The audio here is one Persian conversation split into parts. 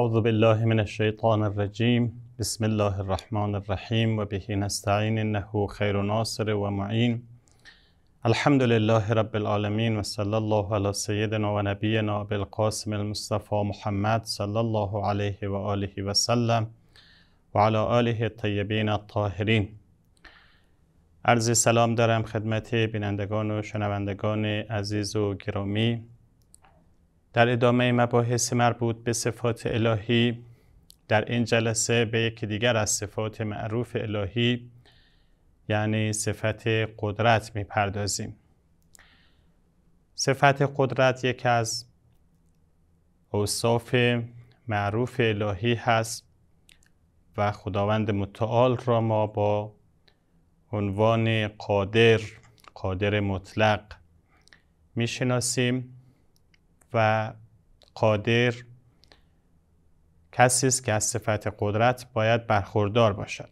اعوذ بالله من الشیطان الرجیم بسم الله الرحمن الرحیم و به نستعین انه خیر ناصر و معین الحمد لله رب العالمین و الله علی سیدنا و نبینا بالقاسم المصطفی محمد صلی الله علیه و آله و سلم و علی آله الطیبین الطاهرین عرض سلام دارم خدمت بینندگان و شنوندگان عزیز و گرامی در ادامه مباحث مربوط به صفات الهی در این جلسه به یکی دیگر از صفات معروف الهی یعنی صفت قدرت میپردازیم صفت قدرت یکی از اوصاف معروف الهی هست و خداوند متعال را ما با عنوان قادر قادر مطلق میشناسیم و قادر کسی است که از صفت قدرت باید برخوردار باشد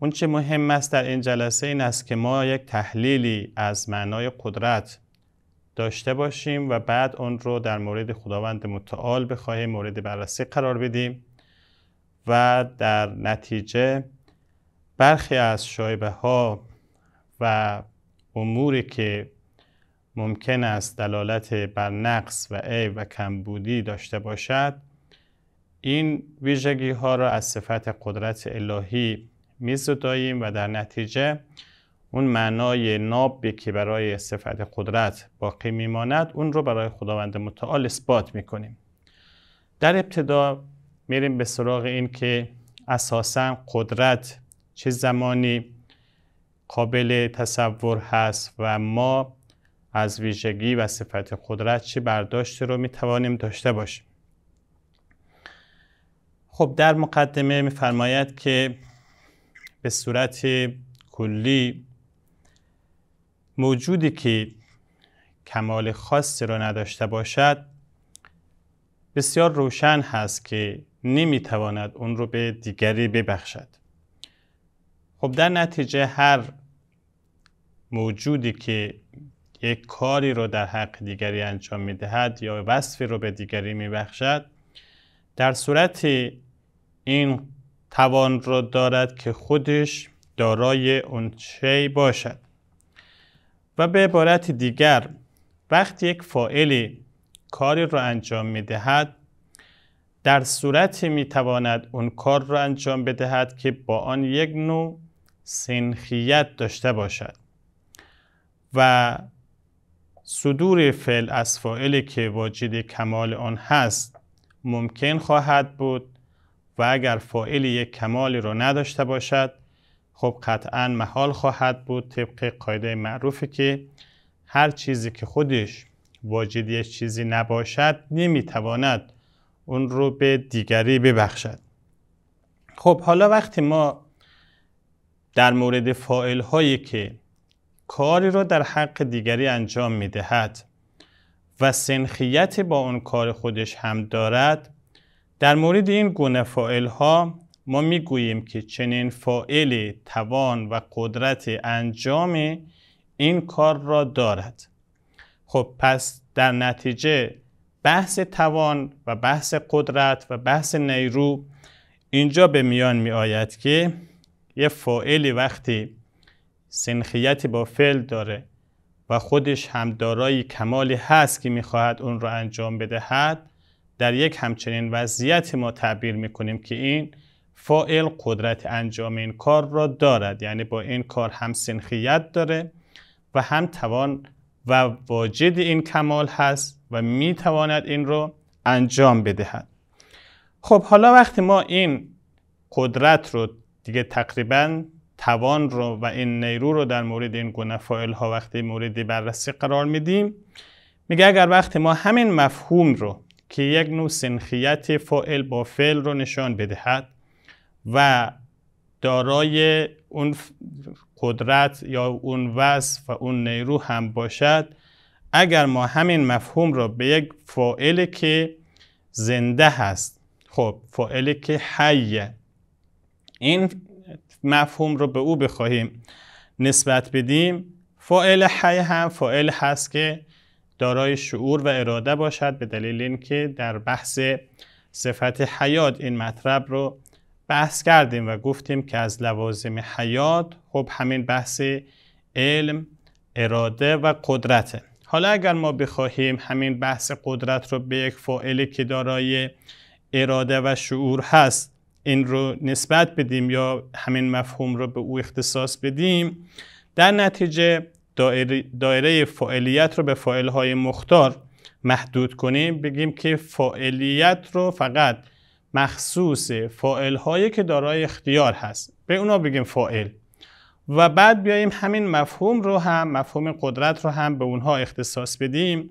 اون چه مهم است در این جلسه این است که ما یک تحلیلی از معنای قدرت داشته باشیم و بعد اون رو در مورد خداوند متعال بخواهیم مورد بررسی قرار بدیم و در نتیجه برخی از شایبه ها و اموری که ممکن است دلالت بر نقص و عیب و کمبودی داشته باشد این ویژگی ها را از صفت قدرت الهی میزداییم و در نتیجه اون معنای نابی که برای صفت قدرت باقی میماند اون رو برای خداوند متعال اثبات میکنیم در ابتدا میریم به سراغ این که اساسا قدرت چه زمانی قابل تصور هست و ما از ویژگی و صفت قدرت چه برداشتی رو می توانیم داشته باشیم خب در مقدمه میفرماید که به صورت کلی موجودی که کمال خاصی را نداشته باشد بسیار روشن هست که نمی تواند اون رو به دیگری ببخشد خب در نتیجه هر موجودی که یک کاری رو در حق دیگری انجام میدهد یا وصفی رو به دیگری میبخشد در صورتی این توان را دارد که خودش دارای اون چی باشد و به عبارت دیگر وقتی یک فائلی کاری را انجام میدهد در صورتی میتواند اون کار را انجام بدهد که با آن یک نوع سنخیت داشته باشد و صدور فعل از فاعل که واجد کمال آن هست ممکن خواهد بود و اگر فاعل یک کمالی را نداشته باشد خب قطعا محال خواهد بود طبق قاعده معروفی که هر چیزی که خودش واجد یک چیزی نباشد نمیتواند اون رو به دیگری ببخشد خب حالا وقتی ما در مورد فائل هایی که کاری را در حق دیگری انجام می دهد و سنخیت با اون کار خودش هم دارد در مورد این گونه فائل ها ما می گوییم که چنین فائل توان و قدرت انجام این کار را دارد خب پس در نتیجه بحث توان و بحث قدرت و بحث نیرو اینجا به میان می آید که یه فائلی وقتی سنخیتی با فعل داره و خودش هم دارای کمالی هست که میخواهد اون را انجام بدهد در یک همچنین وضعیت ما تعبیر میکنیم که این فائل قدرت انجام این کار را دارد یعنی با این کار هم سنخیت داره و هم توان و واجد این کمال هست و میتواند این را انجام بدهد خب حالا وقتی ما این قدرت رو دیگه تقریبا توان رو و این نیرو رو در مورد این گونه فایل ها وقتی موردی بررسی قرار میدیم میگه اگر وقتی ما همین مفهوم رو که یک نوع سنخیت فایل با فعل رو نشان بدهد و دارای اون قدرت یا اون وصف و اون نیرو هم باشد اگر ما همین مفهوم را به یک فائل که زنده هست خب فائل که حیه این مفهوم رو به او بخواهیم نسبت بدیم فاعل حی هم فاعل هست که دارای شعور و اراده باشد به دلیل اینکه در بحث صفت حیات این مطلب رو بحث کردیم و گفتیم که از لوازم حیات خب همین بحث علم اراده و قدرته حالا اگر ما بخواهیم همین بحث قدرت رو به یک فاعلی که دارای اراده و شعور هست این رو نسبت بدیم یا همین مفهوم رو به او اختصاص بدیم در نتیجه دایره فعالیت رو به های مختار محدود کنیم بگیم که فائلیت رو فقط مخصوص فاعل‌هایی که دارای اختیار هست به اونا بگیم فائل و بعد بیاییم همین مفهوم رو هم مفهوم قدرت رو هم به اونها اختصاص بدیم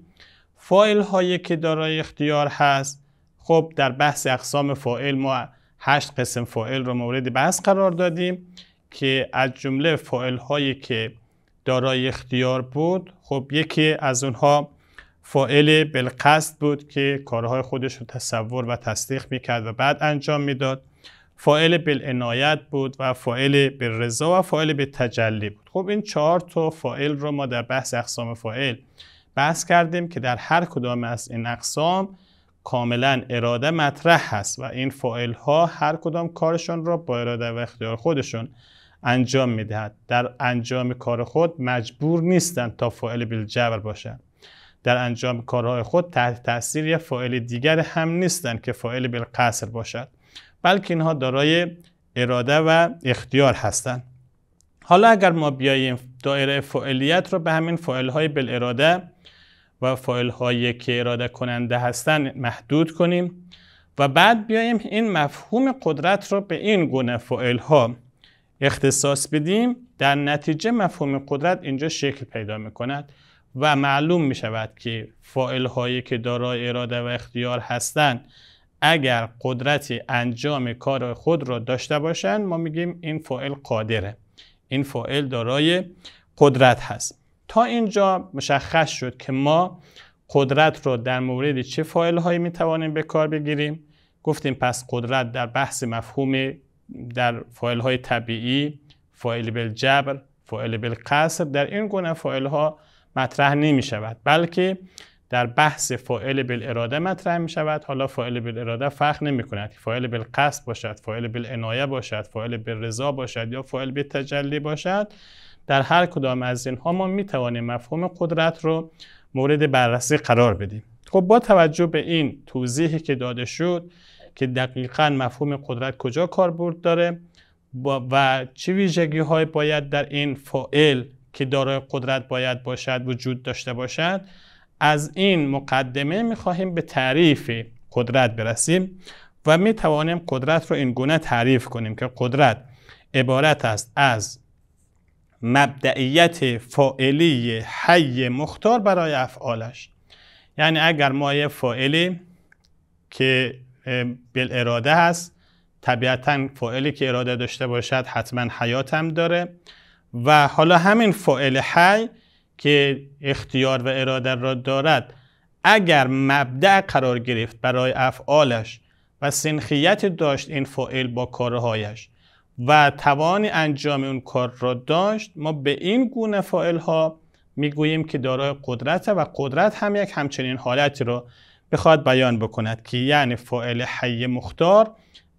فاعل‌هایی که دارای اختیار هست خب در بحث اقسام فائل ما هشت قسم فائل رو مورد بحث قرار دادیم که از جمله فائل هایی که دارای اختیار بود خب یکی از اونها فائل بالقصد بود که کارهای خودش رو تصور و تصدیق میکرد و بعد انجام میداد بل بالعنایت بود و فاعل بالرضا و فائل بالتجلی بود خب این چهار تا فائل رو ما در بحث اقسام فائل بحث کردیم که در هر کدام از این اقسام کاملا اراده مطرح هست و این فائل ها هر کدام کارشان را با اراده و اختیار خودشون انجام میدهد در انجام کار خود مجبور نیستند تا فائل بالجبر باشند در انجام کارهای خود تحت تاثیر یا فایل دیگر هم نیستند که فایل بالقصر باشد بلکه اینها دارای اراده و اختیار هستند حالا اگر ما بیاییم دایره فعالیت را به همین فعالهای های بالاراده و فایل هایی که اراده کننده هستن محدود کنیم و بعد بیایم این مفهوم قدرت رو به این گونه فایل ها اختصاص بدیم در نتیجه مفهوم قدرت اینجا شکل پیدا می کند و معلوم می شود که فایل هایی که دارای اراده و اختیار هستند اگر قدرتی انجام کار خود را داشته باشند ما میگیم این فایل قادره این فایل دارای قدرت هست تا اینجا مشخص شد که ما قدرت رو در مورد چه فایل هایی می توانیم به کار بگیریم گفتیم پس قدرت در بحث مفهوم در فایل های طبیعی فایل بالجبر فایل بالقصر در این گونه فایل ها مطرح نمی شود بلکه در بحث فاعل بالاراده مطرح می شود حالا فاعل بالاراده فرق نمی کند فاعل بالقصد باشد فاعل بالعنایه باشد فاعل بالرضا باشد یا فاعل بالتجلی باشد در هر کدام از اینها ما می توانیم مفهوم قدرت رو مورد بررسی قرار بدیم خب با توجه به این توضیحی که داده شد که دقیقا مفهوم قدرت کجا کاربرد داره و چه ویژگی های باید در این فائل که دارای قدرت باید باشد وجود داشته باشد از این مقدمه می خواهیم به تعریف قدرت برسیم و می توانیم قدرت رو این گونه تعریف کنیم که قدرت عبارت است از مبدعیت فائلی حی مختار برای افعالش یعنی اگر ما یه فائلی که بل اراده هست طبیعتا فائلی که اراده داشته باشد حتما حیاتم داره و حالا همین فائل حی که اختیار و اراده را دارد اگر مبدع قرار گرفت برای افعالش و سنخیت داشت این فائل با کارهایش و توانی انجام اون کار را داشت ما به این گونه فائل ها میگوییم که دارای قدرت و قدرت هم یک همچنین حالتی را بخواد بیان بکند که یعنی فائل حی مختار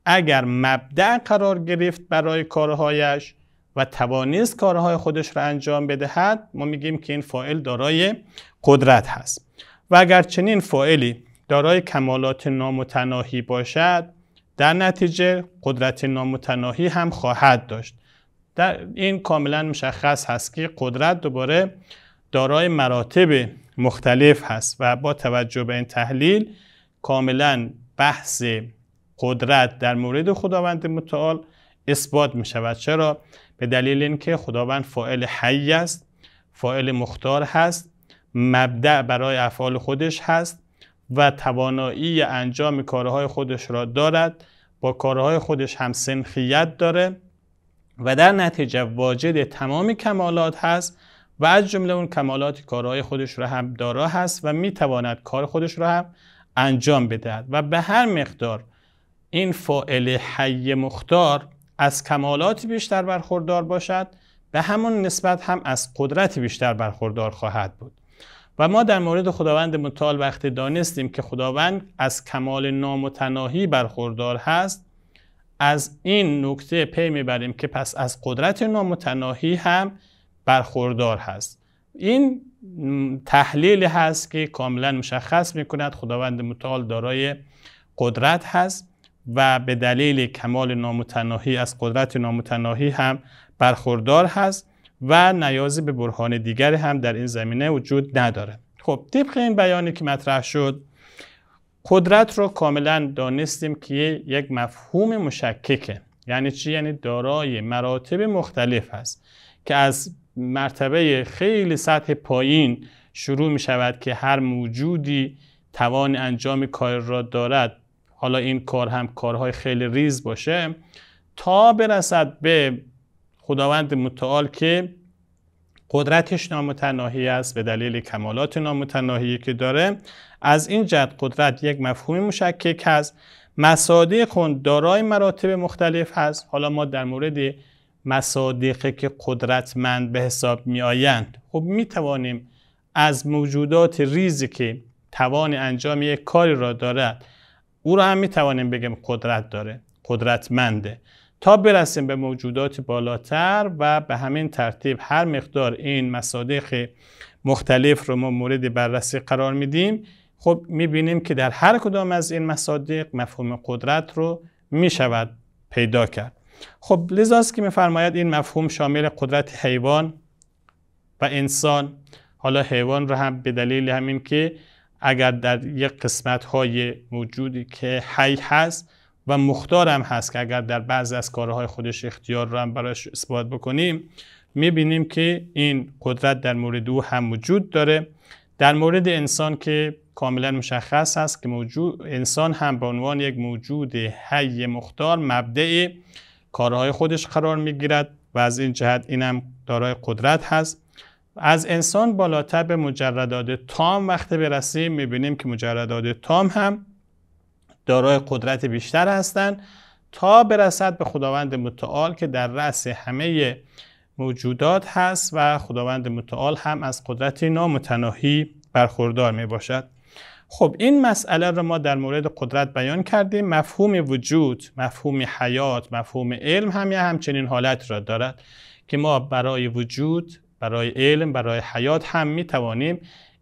اگر مبدع قرار گرفت برای کارهایش و توانست کارهای خودش را انجام بدهد ما میگیم که این فائل دارای قدرت هست و اگر چنین فائلی دارای کمالات نامتناهی باشد در نتیجه قدرت نامتناهی هم خواهد داشت در این کاملا مشخص هست که قدرت دوباره دارای مراتب مختلف هست و با توجه به این تحلیل کاملا بحث قدرت در مورد خداوند متعال اثبات می شود چرا به دلیل اینکه خداوند فائل حی است فائل مختار هست مبدع برای افعال خودش هست و توانایی انجام کارهای خودش را دارد با کارهای خودش هم سنخیت داره و در نتیجه واجد تمام کمالات هست و از جمله اون کمالات کارهای خودش را هم دارا هست و میتواند کار خودش را هم انجام بدهد و به هر مقدار این فائل حی مختار از کمالات بیشتر برخوردار باشد به همون نسبت هم از قدرت بیشتر برخوردار خواهد بود و ما در مورد خداوند متعال وقتی دانستیم که خداوند از کمال نامتناهی برخوردار هست از این نکته پی میبریم که پس از قدرت نامتناهی هم برخوردار هست این تحلیل هست که کاملا مشخص میکند خداوند متعال دارای قدرت هست و به دلیل کمال نامتناهی از قدرت نامتناهی هم برخوردار هست و نیازی به برهان دیگر هم در این زمینه وجود نداره خب طبق این بیانی که مطرح شد قدرت رو کاملا دانستیم که یک مفهوم مشککه یعنی چی یعنی دارای مراتب مختلف هست که از مرتبه خیلی سطح پایین شروع می شود که هر موجودی توان انجام کار را دارد حالا این کار هم کارهای خیلی ریز باشه تا برسد به خداوند متعال که قدرتش نامتناهی است به دلیل کمالات نامتناهی که داره از این جد قدرت یک مفهومی مشکک هست مصادیق اون دارای مراتب مختلف هست حالا ما در مورد مصادیقی که قدرتمند به حساب می آیند خب می توانیم از موجودات ریزی که توان انجام یک کاری را دارد او را هم می توانیم بگیم قدرت داره قدرتمنده تا برسیم به موجودات بالاتر و به همین ترتیب هر مقدار این مصادیق مختلف رو ما مورد بررسی قرار میدیم خب میبینیم که در هر کدام از این مصادیق مفهوم قدرت رو میشود پیدا کرد خب لذاست که میفرماید این مفهوم شامل قدرت حیوان و انسان حالا حیوان رو هم به دلیل همین که اگر در یک قسمت های موجودی که حی هست و مختارم هست که اگر در بعض از کارهای خودش اختیار رو هم براش اثبات بکنیم میبینیم که این قدرت در مورد او هم وجود داره در مورد انسان که کاملا مشخص است که موجود انسان هم به عنوان یک موجود حی مختار مبدع کارهای خودش قرار میگیرد و از این جهت اینم دارای قدرت هست از انسان بالاتر به مجردات تام وقتی برسیم میبینیم که مجردات تام هم دارای قدرت بیشتر هستند تا برسد به خداوند متعال که در رأس همه موجودات هست و خداوند متعال هم از قدرت نامتناهی برخوردار می باشد خب این مسئله رو ما در مورد قدرت بیان کردیم مفهوم وجود مفهوم حیات مفهوم علم هم یه همچنین حالت را دارد که ما برای وجود برای علم برای حیات هم می توانیم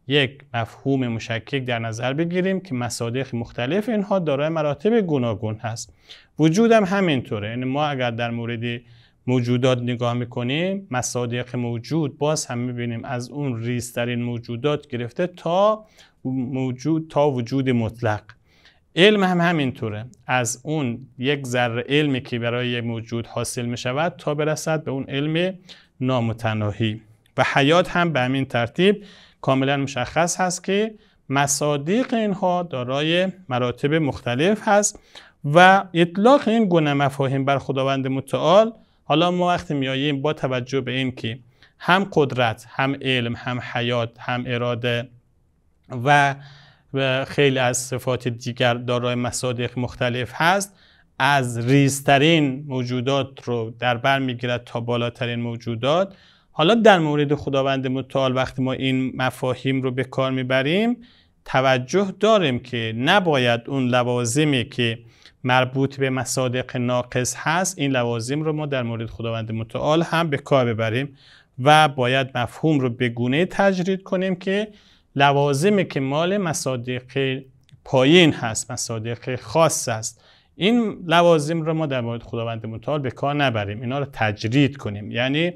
یک مفهوم مشکک در نظر بگیریم که مصادیق مختلف اینها دارای مراتب گوناگون هست وجود هم همینطوره یعنی ما اگر در مورد موجودات نگاه میکنیم مصادیق موجود باز هم میبینیم از اون ریزترین موجودات گرفته تا موجود تا وجود مطلق علم هم همینطوره از اون یک ذره علمی که برای یک موجود حاصل میشود تا برسد به اون علم نامتناهی و حیات هم به همین ترتیب کاملا مشخص هست که مصادیق اینها دارای مراتب مختلف هست و اطلاق این گونه مفاهیم بر خداوند متعال حالا ما وقتی میاییم با توجه به این که هم قدرت هم علم هم حیات هم اراده و خیلی از صفات دیگر دارای مصادیق مختلف هست از ریزترین موجودات رو در بر میگیرد تا بالاترین موجودات حالا در مورد خداوند متعال وقتی ما این مفاهیم رو به کار میبریم توجه داریم که نباید اون لوازمی که مربوط به مصادق ناقص هست این لوازم رو ما در مورد خداوند متعال هم به کار ببریم و باید مفهوم رو به گونه تجرید کنیم که لوازمی که مال مصادق پایین هست مصادق خاص است این لوازم رو ما در مورد خداوند متعال به کار نبریم اینا رو تجرید کنیم یعنی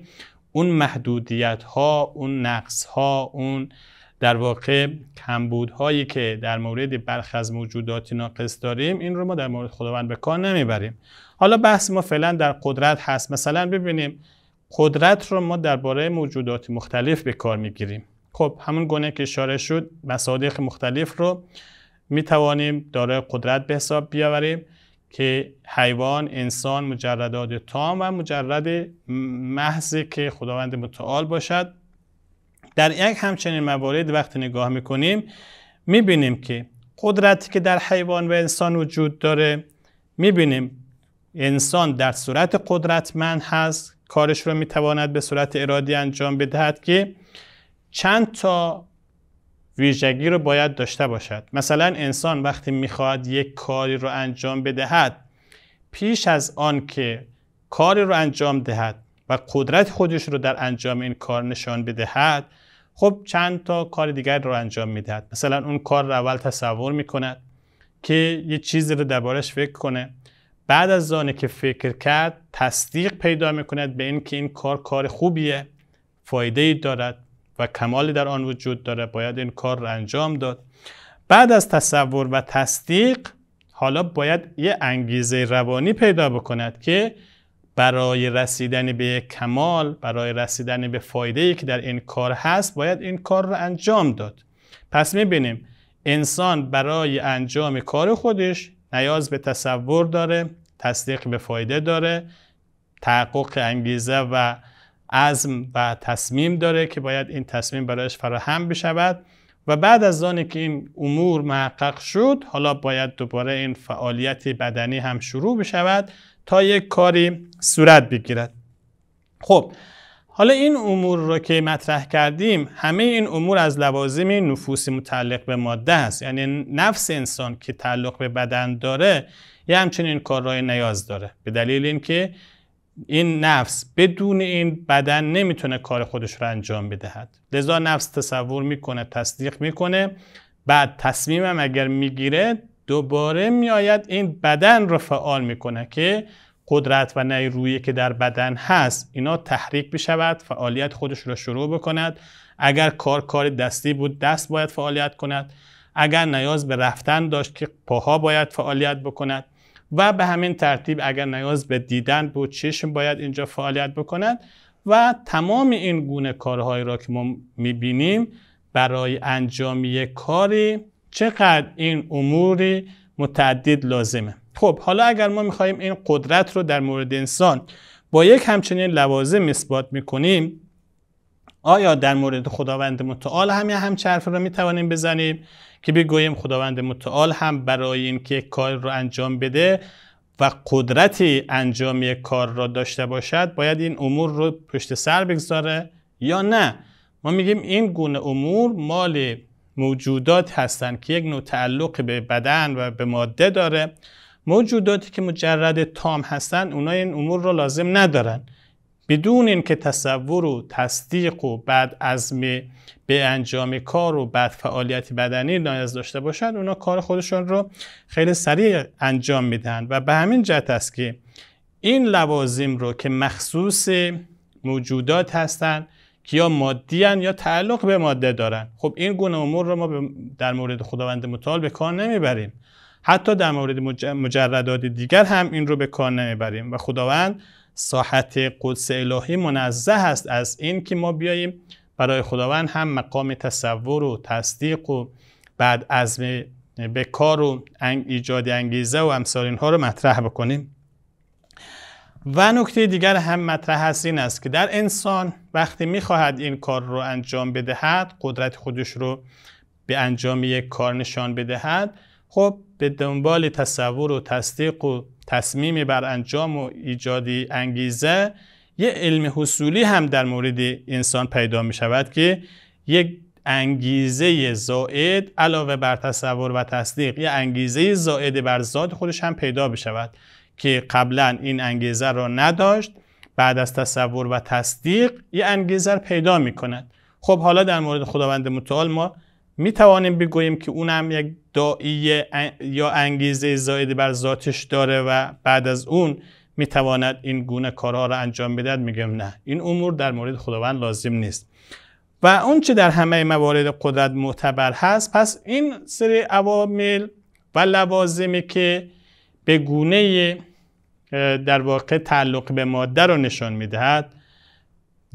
اون محدودیت ها اون نقص ها اون در واقع کمبود هایی که در مورد برخی از موجودات ناقص داریم این رو ما در مورد خداوند به کار نمیبریم حالا بحث ما فعلا در قدرت هست مثلا ببینیم قدرت رو ما درباره موجودات مختلف به کار میگیریم خب همون گونه که اشاره شد مصادیق مختلف رو می توانیم دارای قدرت به حساب بیاوریم که حیوان انسان مجردات تام و مجرد محض که خداوند متعال باشد در یک همچنین موارد وقتی نگاه میکنیم میبینیم که قدرتی که در حیوان و انسان وجود داره میبینیم انسان در صورت قدرتمند هست کارش رو میتواند به صورت ارادی انجام بدهد که چند تا ویژگی رو باید داشته باشد مثلا انسان وقتی میخواهد یک کاری رو انجام بدهد پیش از آن که کاری رو انجام دهد و قدرت خودش رو در انجام این کار نشان بدهد خب چند تا کار دیگر رو انجام میدهد مثلا اون کار رو اول تصور میکند که یه چیزی رو دربارش فکر کنه بعد از آنه که فکر کرد تصدیق پیدا میکند به اینکه این کار کار خوبیه فایده ای دارد و کمالی در آن وجود داره باید این کار را انجام داد بعد از تصور و تصدیق حالا باید یه انگیزه روانی پیدا بکند که برای رسیدن به کمال برای رسیدن به فایده ای که در این کار هست باید این کار را انجام داد پس میبینیم انسان برای انجام کار خودش نیاز به تصور داره تصدیق به فایده داره تحقق انگیزه و عزم و تصمیم داره که باید این تصمیم برایش فراهم بشود و بعد از آنی که این امور محقق شد حالا باید دوباره این فعالیت بدنی هم شروع بشود تا یک کاری صورت بگیرد خب حالا این امور رو که مطرح کردیم همه این امور از لوازم نفوس متعلق به ماده است یعنی نفس انسان که تعلق به بدن داره یه همچنین رای نیاز داره به دلیل اینکه این نفس بدون این بدن نمیتونه کار خودش رو انجام بدهد لذا نفس تصور میکنه تصدیق میکنه بعد تصمیمم اگر میگیره دوباره میآید این بدن رو فعال میکنه که قدرت و نیرویی که در بدن هست اینا تحریک بشود فعالیت خودش را شروع بکند اگر کار کار دستی بود دست باید فعالیت کند اگر نیاز به رفتن داشت که پاها باید فعالیت بکند و به همین ترتیب اگر نیاز به دیدن بود چشم باید اینجا فعالیت بکنند و تمام این گونه کارهایی را که ما میبینیم برای انجام یک کاری چقدر این اموری متعدد لازمه خب حالا اگر ما میخواهیم این قدرت رو در مورد انسان با یک همچنین لوازم اثبات میکنیم آیا در مورد خداوند متعال هم هم چرف را می توانیم بزنیم که بگوییم خداوند متعال هم برای اینکه کار رو انجام بده و قدرتی انجام یک کار را داشته باشد باید این امور رو پشت سر بگذاره یا نه ما میگیم این گونه امور مال موجودات هستند که یک نوع تعلق به بدن و به ماده داره موجوداتی که مجرد تام هستند اونها این امور رو لازم ندارن بدون اینکه تصور و تصدیق و بعد عزم به انجام کار و بعد فعالیت بدنی نیاز داشته باشند اونا کار خودشان رو خیلی سریع انجام میدن و به همین جهت است که این لوازم رو که مخصوص موجودات هستند که یا مادی یا تعلق به ماده دارن خب این گونه امور رو ما در مورد خداوند متعال به کار نمیبریم حتی در مورد مجردات دیگر هم این رو به کار نمیبریم و خداوند ساحت قدس الهی منزه است از این که ما بیاییم برای خداوند هم مقام تصور و تصدیق و بعد عزم به کار و ایجاد انگیزه و امثال اینها رو مطرح بکنیم و نکته دیگر هم مطرح هست این است که در انسان وقتی میخواهد این کار رو انجام بدهد قدرت خودش رو به انجام یک کار نشان بدهد خب به دنبال تصور و تصدیق و تصمیمی بر انجام و ایجادی انگیزه یه علم حصولی هم در مورد انسان پیدا می شود که یک انگیزه زائد علاوه بر تصور و تصدیق یه انگیزه زائد بر ذات خودش هم پیدا شود که قبلا این انگیزه را نداشت بعد از تصور و تصدیق یه انگیزه را پیدا می کند خب حالا در مورد خداوند متعال ما می توانیم بگوییم که اونم یک دایی یا انگیزه زایدی بر ذاتش داره و بعد از اون می تواند این گونه کارها را انجام بدهد میگم نه این امور در مورد خداوند لازم نیست و اون چه در همه موارد قدرت معتبر هست پس این سری عوامل و لوازمی که به گونه در واقع تعلق به ماده رو نشان میدهد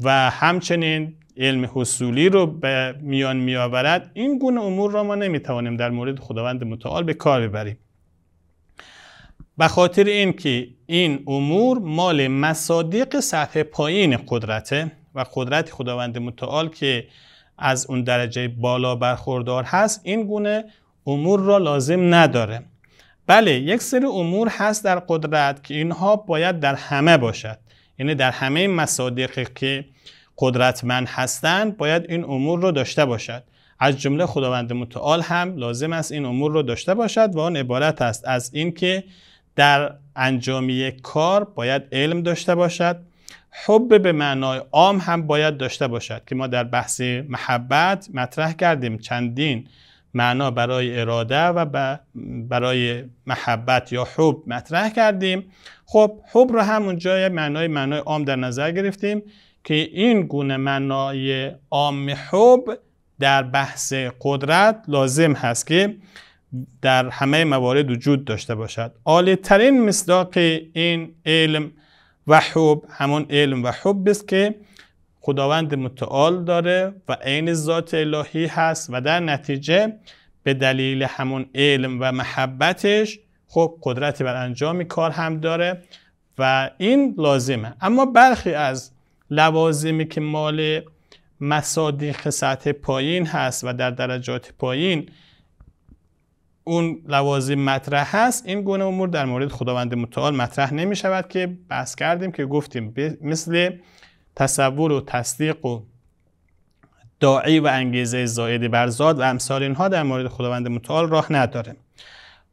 و همچنین علم حصولی رو به میان میآورد این گونه امور را ما نمیتوانیم در مورد خداوند متعال به کار ببریم به خاطر اینکه این امور مال مصادیق سطح پایین قدرته و قدرت خداوند متعال که از اون درجه بالا برخوردار هست این گونه امور را لازم نداره بله یک سری امور هست در قدرت که اینها باید در همه باشد یعنی در همه مصادیق که قدرتمند هستند باید این امور رو داشته باشد از جمله خداوند متعال هم لازم است این امور رو داشته باشد و آن عبارت است از اینکه در انجامی کار باید علم داشته باشد حب به معنای عام هم باید داشته باشد که ما در بحث محبت مطرح کردیم چندین معنا برای اراده و برای محبت یا حب مطرح کردیم خب حب رو هم اونجا معنای معنای عام در نظر گرفتیم که این گونه منای عام حب در بحث قدرت لازم هست که در همه موارد وجود داشته باشد عالی ترین مصداق این علم و حب همون علم و حب است که خداوند متعال داره و عین ذات الهی هست و در نتیجه به دلیل همون علم و محبتش خب قدرتی بر انجام کار هم داره و این لازمه اما برخی از لوازمی که مال مصادیق سطح پایین هست و در درجات پایین اون لوازم مطرح هست این گونه امور در مورد خداوند متعال مطرح نمی شود که بحث کردیم که گفتیم مثل تصور و تصدیق و داعی و انگیزه زائد بر زاد و امثال اینها در مورد خداوند متعال راه نداره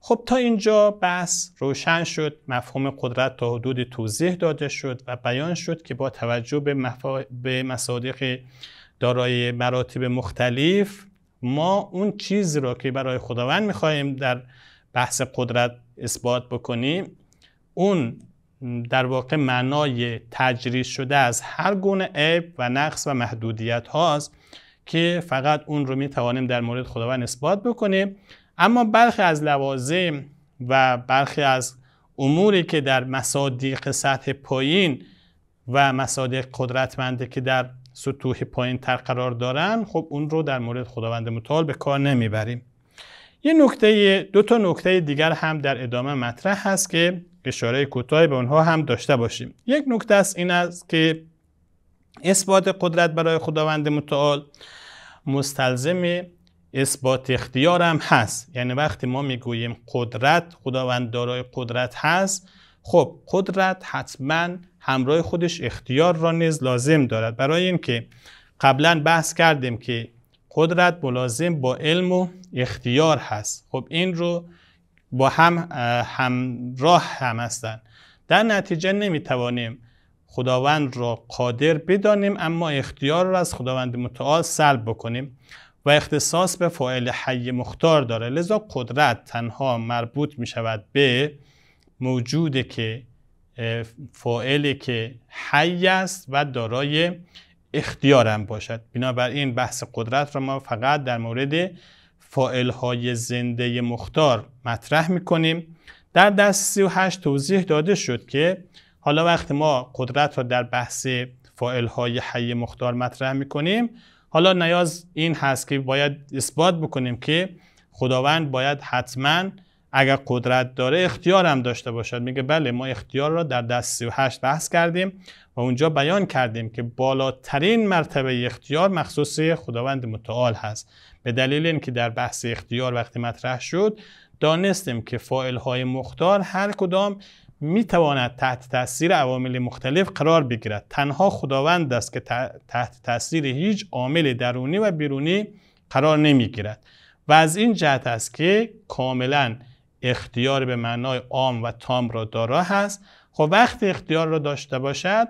خب تا اینجا بحث روشن شد مفهوم قدرت تا حدود توضیح داده شد و بیان شد که با توجه به, مفا... به مصادیق دارای مراتب مختلف ما اون چیزی را که برای خداوند میخواهیم در بحث قدرت اثبات بکنیم اون در واقع معنای تجریز شده از هر گونه عیب و نقص و محدودیت هاست که فقط اون رو میتوانیم در مورد خداوند اثبات بکنیم اما برخی از لوازم و برخی از اموری که در مصادیق سطح پایین و مصادیق قدرتمنده که در سطوح پایین تر قرار دارن خب اون رو در مورد خداوند متعال به کار نمیبریم یه نکته دو تا نکته دیگر هم در ادامه مطرح هست که اشاره کوتاهی به اونها هم داشته باشیم یک نکته است این است که اثبات قدرت برای خداوند متعال مستلزم اثبات اختیار هم هست یعنی وقتی ما میگوییم قدرت خداوند دارای قدرت هست خب قدرت حتما همراه خودش اختیار را نیز لازم دارد برای اینکه قبلا بحث کردیم که قدرت ملازم با علم و اختیار هست خب این رو با هم همراه هم هستند در نتیجه نمیتوانیم خداوند را قادر بدانیم اما اختیار را از خداوند متعال سلب بکنیم و اختصاص به فاعل حی مختار داره لذا قدرت تنها مربوط می شود به موجود که فاعلی که حی است و دارای اختیارم باشد بنابراین بحث قدرت را ما فقط در مورد فائل های زنده مختار مطرح می کنیم در دست 38 توضیح داده شد که حالا وقتی ما قدرت را در بحث فائل های حی مختار مطرح می کنیم حالا نیاز این هست که باید اثبات بکنیم که خداوند باید حتما اگر قدرت داره اختیار هم داشته باشد میگه بله ما اختیار را در دست 38 بحث کردیم و اونجا بیان کردیم که بالاترین مرتبه اختیار مخصوص خداوند متعال هست به دلیل اینکه در بحث اختیار وقتی مطرح شد دانستیم که فائل های مختار هر کدام می تواند تحت تاثیر عوامل مختلف قرار بگیرد تنها خداوند است که تحت تاثیر هیچ عامل درونی و بیرونی قرار نمی گیرد و از این جهت است که کاملا اختیار به معنای عام و تام را دارا هست خب وقتی اختیار را داشته باشد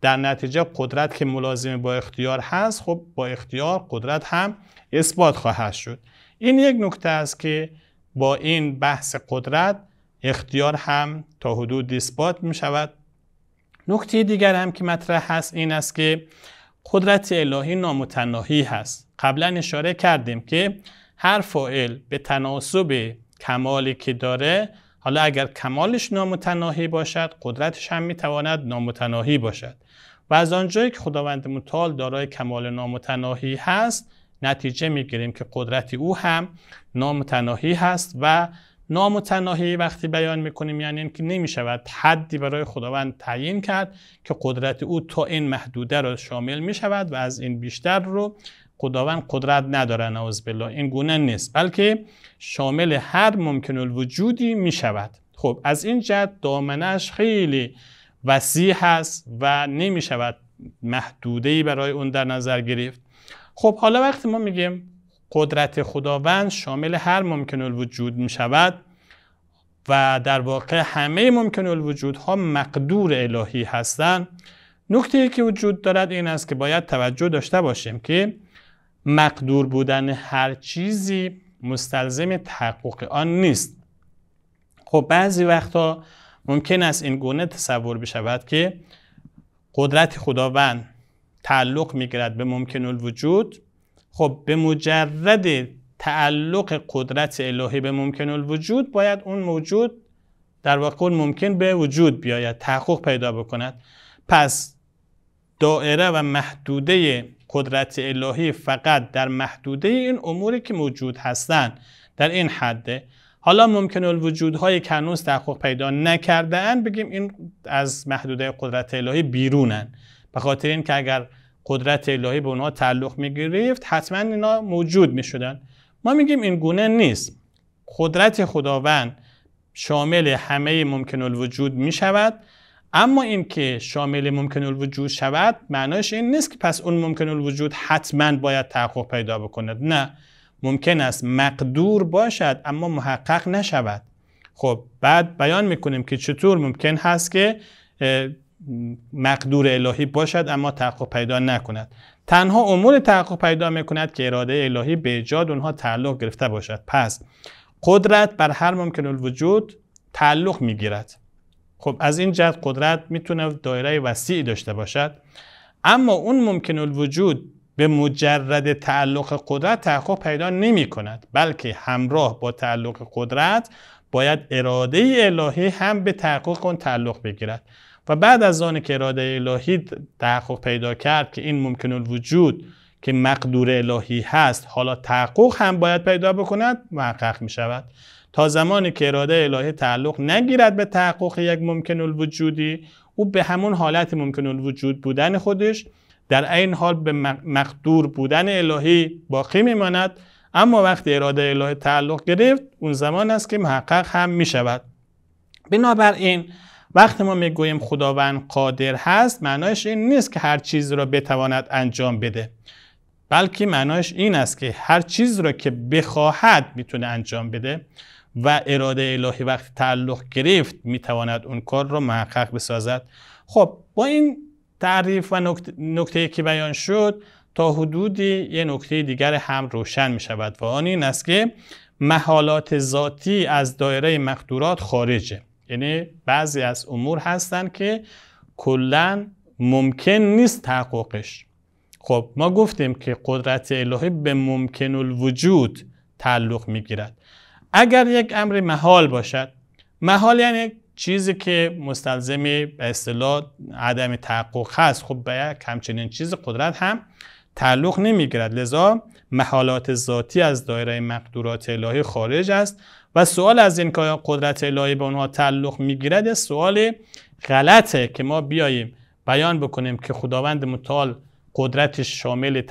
در نتیجه قدرت که ملازم با اختیار هست خب با اختیار قدرت هم اثبات خواهد شد این یک نکته است که با این بحث قدرت اختیار هم تا حدود اثبات می شود نکته دیگر هم که مطرح هست این است که قدرت الهی نامتناهی هست قبلا اشاره کردیم که هر فائل به تناسب کمالی که داره حالا اگر کمالش نامتناهی باشد قدرتش هم میتواند نامتناهی باشد و از آنجایی که خداوند متعال دارای کمال نامتناهی هست نتیجه میگیریم که قدرت او هم نامتناهی هست و نامتناهی وقتی بیان میکنیم یعنی اینکه نمیشود حدی برای خداوند تعیین کرد که قدرت او تا این محدوده را شامل میشود و از این بیشتر رو خداوند قدرت نداره نعوذ بالله این گونه نیست بلکه شامل هر ممکن الوجودی میشود خب از این جهت دامنش خیلی وسیع هست و نمیشود محدودهی برای اون در نظر گرفت خب حالا وقتی ما میگیم قدرت خداوند شامل هر ممکن الوجود می شود و در واقع همه ممکن الوجود ها مقدور الهی هستند نکته که وجود دارد این است که باید توجه داشته باشیم که مقدور بودن هر چیزی مستلزم تحقق آن نیست خب بعضی وقتا ممکن است این گونه تصور بشود که قدرت خداوند تعلق میگیرد به ممکن الوجود خب به مجرد تعلق قدرت الهی به ممکن الوجود باید اون موجود در واقع ممکن به وجود بیاید تحقق پیدا بکند پس دائره و محدوده قدرت الهی فقط در محدوده این اموری که موجود هستند در این حده حالا ممکن الوجود های هنوز تحقق پیدا نکرده بگیم این از محدوده قدرت الهی بیرونن به خاطر اینکه اگر قدرت الهی به اونها تعلق می گرفت حتما اینا موجود می شدن ما میگیم این گونه نیست قدرت خداوند شامل همه ممکن الوجود می شود اما که شامل ممکن الوجود شود معناش این نیست که پس اون ممکن الوجود حتما باید تحقق پیدا بکند نه ممکن است مقدور باشد اما محقق نشود خب بعد بیان میکنیم که چطور ممکن هست که مقدور الهی باشد اما تحقق پیدا نکند تنها امور تحقق پیدا میکند که اراده الهی به ایجاد اونها تعلق گرفته باشد پس قدرت بر هر ممکن الوجود تعلق میگیرد خب از این جد قدرت میتونه دایره وسیعی داشته باشد اما اون ممکن الوجود به مجرد تعلق قدرت تحقق پیدا نمی کند بلکه همراه با تعلق قدرت باید اراده الهی هم به تحقق اون تعلق بگیرد و بعد از آن که اراده الهی تحقق پیدا کرد که این ممکن الوجود که مقدور الهی هست حالا تحقق هم باید پیدا بکند محقق می شود تا زمانی که اراده الهی تعلق نگیرد به تحقق یک ممکن الوجودی او به همون حالت ممکن الوجود بودن خودش در این حال به مقدور بودن الهی باقی میماند اما وقتی اراده الهی تعلق گرفت اون زمان است که محقق هم می شود بنابراین وقتی ما میگوییم خداوند قادر هست معنایش این نیست که هر چیز را بتواند انجام بده بلکه معنایش این است که هر چیز را که بخواهد میتونه انجام بده و اراده الهی وقتی تعلق گرفت میتواند اون کار را محقق بسازد خب با این تعریف و نکته, نکته که بیان شد تا حدودی یه نکته دیگر هم روشن می شود و آن این است که محالات ذاتی از دایره مقدورات خارجه یعنی بعضی از امور هستن که کلا ممکن نیست تحققش خب ما گفتیم که قدرت الهی به ممکن الوجود تعلق میگیرد اگر یک امر محال باشد محال یعنی چیزی که مستلزم به اصطلاح عدم تحقق هست خب به کمچنین همچنین چیز قدرت هم تعلق نمیگیرد لذا محالات ذاتی از دایره مقدورات الهی خارج است و سوال از این که قدرت الهی به اونها تعلق میگیرد سوال غلطه که ما بیاییم بیان بکنیم که خداوند متعال قدرتش شامل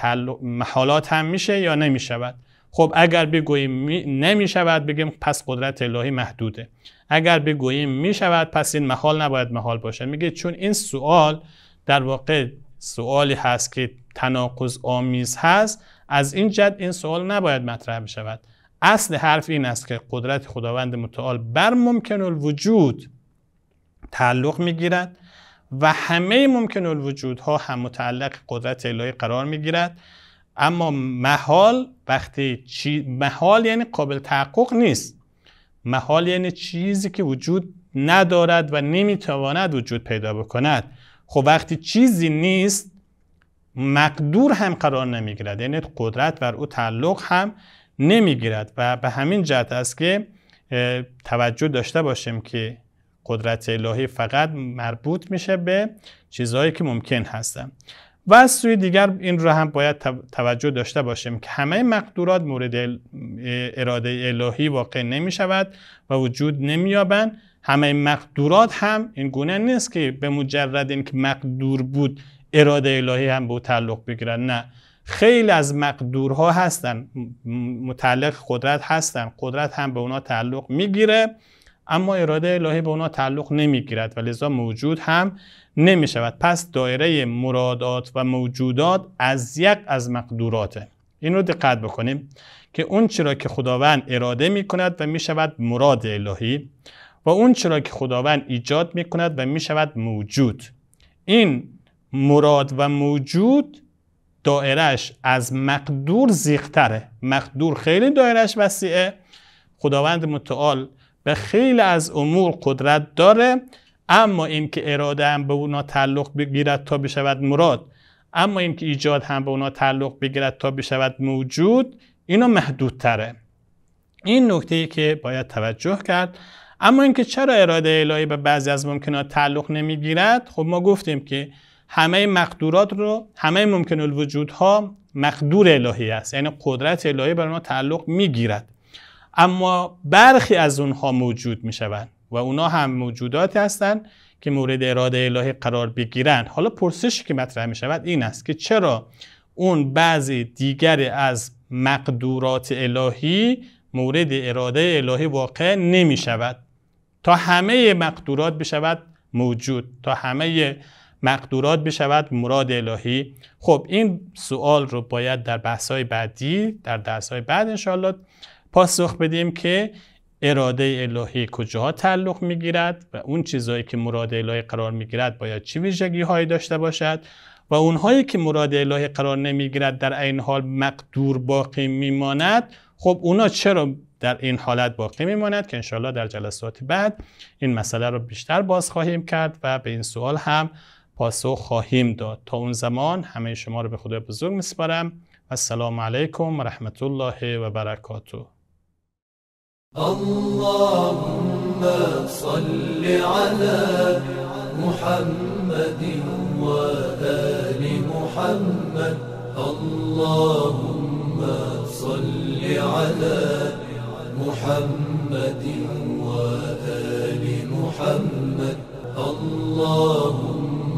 محالات هم میشه یا نمیشود خب اگر بگوییم نمیشود بگیم پس قدرت الهی محدوده اگر بگوییم میشود پس این محال نباید محال باشه میگه چون این سوال در واقع سوالی هست که تناقض آمیز هست از این جد این سوال نباید مطرح بشود اصل حرف این است که قدرت خداوند متعال بر ممکن الوجود تعلق میگیرد و همه ممکن ها هم متعلق قدرت الهی قرار میگیرد اما محال وقتی محال یعنی قابل تحقق نیست محال یعنی چیزی که وجود ندارد و نمیتواند وجود پیدا بکند خب وقتی چیزی نیست مقدور هم قرار نمیگیرد یعنی قدرت بر او تعلق هم نمیگیرد و به همین جهت است که توجه داشته باشیم که قدرت الهی فقط مربوط میشه به چیزهایی که ممکن هستن و از سوی دیگر این رو هم باید توجه داشته باشیم که همه مقدورات مورد اراده الهی واقع نمی شود و وجود نمییابند همه مقدورات هم این گونه نیست که به مجرد اینکه مقدور بود اراده الهی هم به او تعلق بگیرن نه خیلی از مقدورها هستن متعلق قدرت هستن قدرت هم به اونا تعلق میگیره اما اراده الهی به اونا تعلق نمیگیرد و لذا موجود هم نمی شود پس دایره مرادات و موجودات از یک از مقدوراته این رو دقت بکنیم که اون چرا که خداوند اراده میکند و می شود مراد الهی و اون چرا که خداوند ایجاد میکند و می شود موجود این مراد و موجود دائرش از مقدور زیغتره مقدور خیلی دائرش وسیعه خداوند متعال به خیلی از امور قدرت داره اما اینکه اراده هم به اونا تعلق بگیرد تا بشود مراد اما اینکه ایجاد هم به اونا تعلق بگیرد تا بشود موجود اینا محدودتره این نکته ای که باید توجه کرد اما اینکه چرا اراده الهی به بعضی از ممکنات تعلق نمیگیرد خب ما گفتیم که همه مقدورات رو همه ممکن الوجودها مقدور الهی است یعنی قدرت الهی بر ما تعلق میگیرد اما برخی از اونها موجود میشوند و اونها هم موجوداتی هستند که مورد اراده الهی قرار بگیرند حالا پرسشی که مطرح می شود این است که چرا اون بعضی دیگر از مقدورات الهی مورد اراده الهی واقع نمی شود تا همه مقدورات بشود موجود تا همه مقدورات بشود مراد الهی خب این سوال رو باید در بحث‌های بعدی در درس‌های بعد انشاءالله پاسخ بدیم که اراده الهی کجاها تعلق میگیرد و اون چیزهایی که مراد الهی قرار میگیرد باید چه ویژگی هایی داشته باشد و اونهایی که مراد الهی قرار نمیگیرد در این حال مقدور باقی میماند خب اونا چرا در این حالت باقی میماند که انشاءالله در جلسات بعد این مسئله رو بیشتر باز خواهیم کرد و به این سوال هم پاسخ خواهیم داد تا اون زمان همه شما رو به خدای بزرگ میسپارم و سلام علیکم و رحمت الله و برکاته اللهم صل على محمد وآل محمد اللهم صل على محمد وآل محمد اللهم